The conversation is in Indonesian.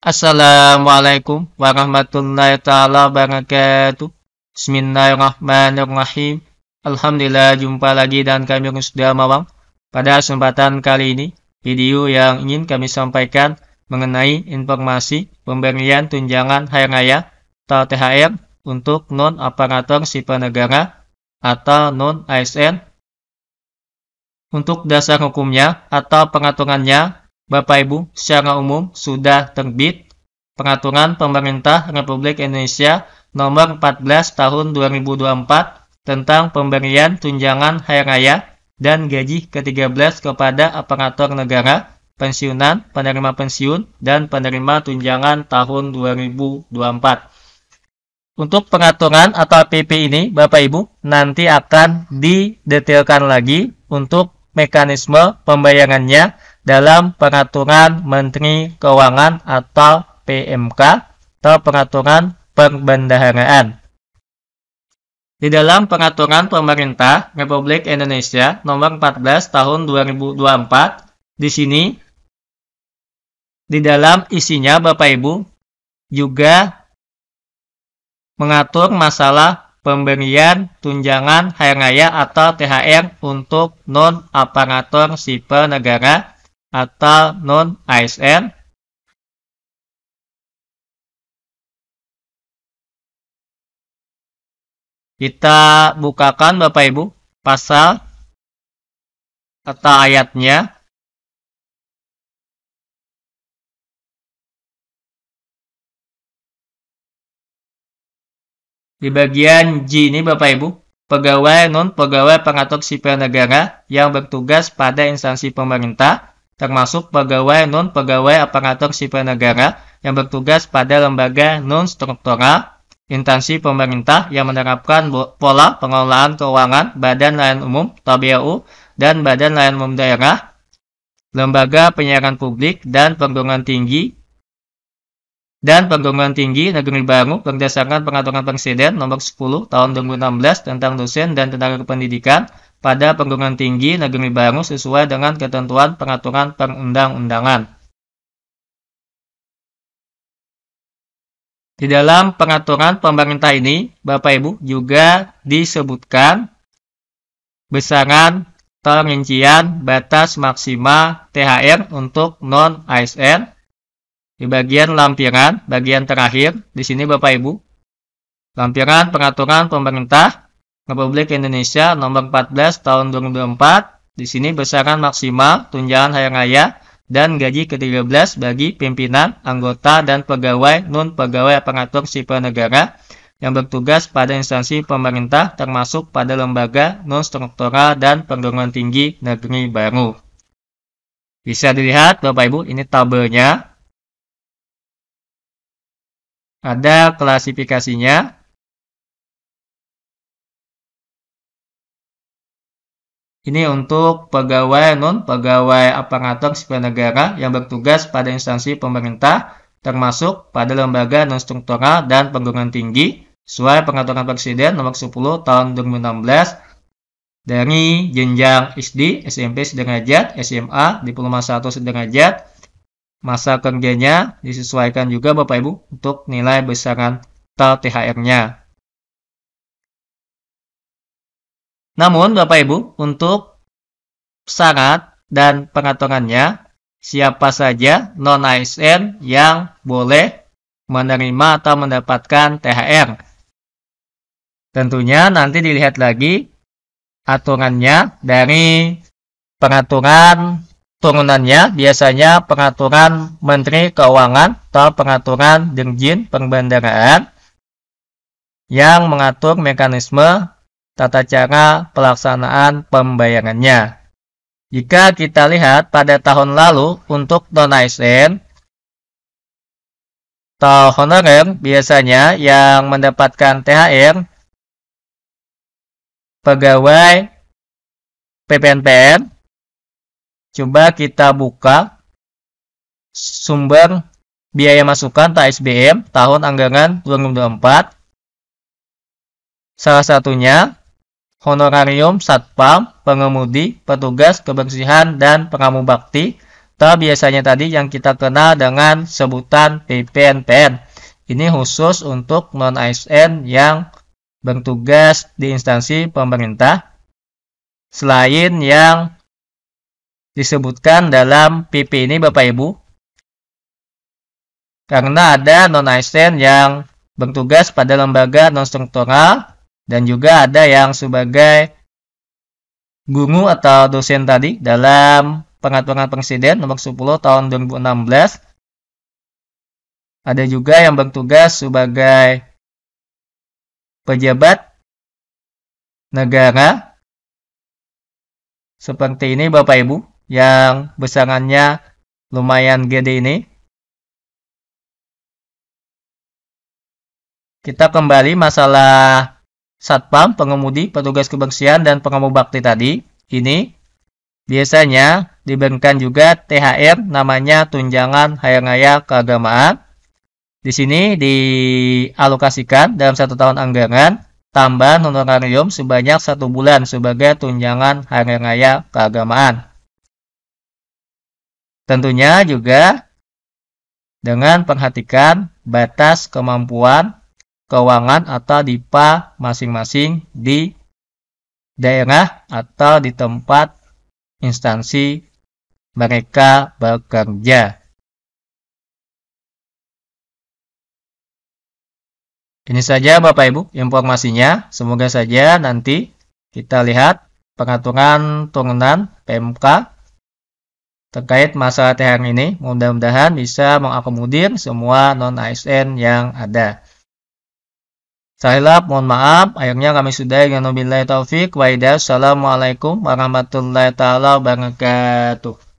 Assalamualaikum warahmatullahi taala wabarakatuh. Bismillahirrahmanirrahim. Alhamdulillah jumpa lagi dan kami sudah Mawang. Pada kesempatan kali ini, video yang ingin kami sampaikan mengenai informasi pemberian tunjangan hari raya atau THR untuk non aparatur sipil negara atau non ASN. Untuk dasar hukumnya atau pengaturannya Bapak Ibu, secara umum sudah terbit Peraturan Pemerintah Republik Indonesia Nomor 14 Tahun 2024 tentang pemberian tunjangan hari raya dan gaji ke-13 kepada aparatur negara, pensiunan, penerima pensiun, dan penerima tunjangan tahun 2024. Untuk pengaturan atau PP ini, Bapak Ibu, nanti akan didetailkan lagi untuk mekanisme pembayarannya dalam Peraturan Menteri Keuangan atau PMK atau Peraturan Perbendaharaan. Di dalam Peraturan Pemerintah Republik Indonesia Nomor 14 Tahun 2024, di sini di dalam isinya Bapak Ibu juga mengatur masalah pemberian tunjangan hari raya atau THR untuk non aparatur sipil negara atau non ASN Kita bukakan Bapak Ibu pasal atau ayatnya. Di bagian G ini Bapak Ibu, pegawai non pegawai pengatur sipil negara yang bertugas pada instansi pemerintah termasuk pegawai non pegawai aparatur sipil negara yang bertugas pada lembaga non struktural instansi pemerintah yang menerapkan pola pengelolaan keuangan Badan layan Umum BAU dan Badan layan Umum Daerah, Lembaga Penyiaran Publik dan Perguruan Tinggi dan Perguruan Tinggi Negeri Baru berdasarkan Peraturan Presiden Nomor 10 Tahun 2016 tentang dosen dan tenaga kependidikan pada perguruan tinggi negeri baru sesuai dengan ketentuan pengaturan perundang-undangan. Di dalam peraturan pemerintah ini, Bapak Ibu juga disebutkan besaran perincian batas maksimal THR untuk non-ASN. Di bagian lampiran, bagian terakhir, di sini Bapak Ibu, lampiran peraturan pemerintah Republik Indonesia nomor 14 tahun 2024 Di sini besaran maksimal tunjangan hari raya dan gaji ke-13 bagi pimpinan, anggota, dan pegawai non pegawai aparatur sipil negara yang bertugas pada instansi pemerintah termasuk pada lembaga non struktural dan perguruan tinggi negeri baru. Bisa dilihat Bapak Ibu ini tabelnya. Ada klasifikasinya Ini untuk pegawai non pegawai aparatur sipil negara yang bertugas pada instansi pemerintah termasuk pada lembaga non struktural dan perguruan tinggi sesuai peraturan presiden nomor 10 tahun 2016 dari jenjang SD, SMP sederajat, SMA, diploma 1 sederajat, masa kerjanya disesuaikan juga Bapak Ibu untuk nilai besaran total THR-nya. Namun, Bapak Ibu, untuk syarat dan peraturannya, siapa saja non-ASN yang boleh menerima atau mendapatkan THR. Tentunya nanti dilihat lagi aturannya dari pengaturan turunannya biasanya pengaturan Menteri Keuangan atau pengaturan Dirjen Perbandaraan yang mengatur mekanisme tata cara pelaksanaan pembayarannya. Jika kita lihat pada tahun lalu untuk non ASN, atau honorer biasanya yang mendapatkan THR pegawai PPNPR. Coba kita buka sumber biaya masukan TSBM tahun anggaran 2024. Salah satunya honorarium satpam, pengemudi, petugas kebersihan, dan pengamu bakti, atau biasanya tadi yang kita kenal dengan sebutan PPNPN. Ini khusus untuk non-ASN yang bertugas di instansi pemerintah, selain yang disebutkan dalam PP ini Bapak Ibu, karena ada non-ASN yang bertugas pada lembaga non-struktural dan juga ada yang sebagai guru atau dosen tadi dalam Pengaturan Presiden nomor 10 tahun 2016. Ada juga yang bertugas sebagai pejabat negara seperti ini Bapak Ibu yang besarannya lumayan gede ini. Kita kembali masalah satpam, pengemudi, petugas kebersihan, dan pengamu bakti tadi, ini biasanya diberikan juga THR namanya tunjangan hari keagamaan. Di sini dialokasikan dalam satu tahun anggaran tambahan honorarium sebanyak satu bulan sebagai tunjangan hari keagamaan. Tentunya juga dengan perhatikan batas kemampuan keuangan atau DIPA masing-masing di daerah atau di tempat instansi mereka bekerja. Ini saja Bapak Ibu informasinya. Semoga saja nanti kita lihat pengaturan turunan PMK terkait masalah THR ini. Mudah-mudahan bisa mengakomodir semua non-ASN yang ada. Saya mohon maaf. Akhirnya kami sudah dengan Wabillahi taufik. Waidah. Assalamualaikum warahmatullahi taala wabarakatuh.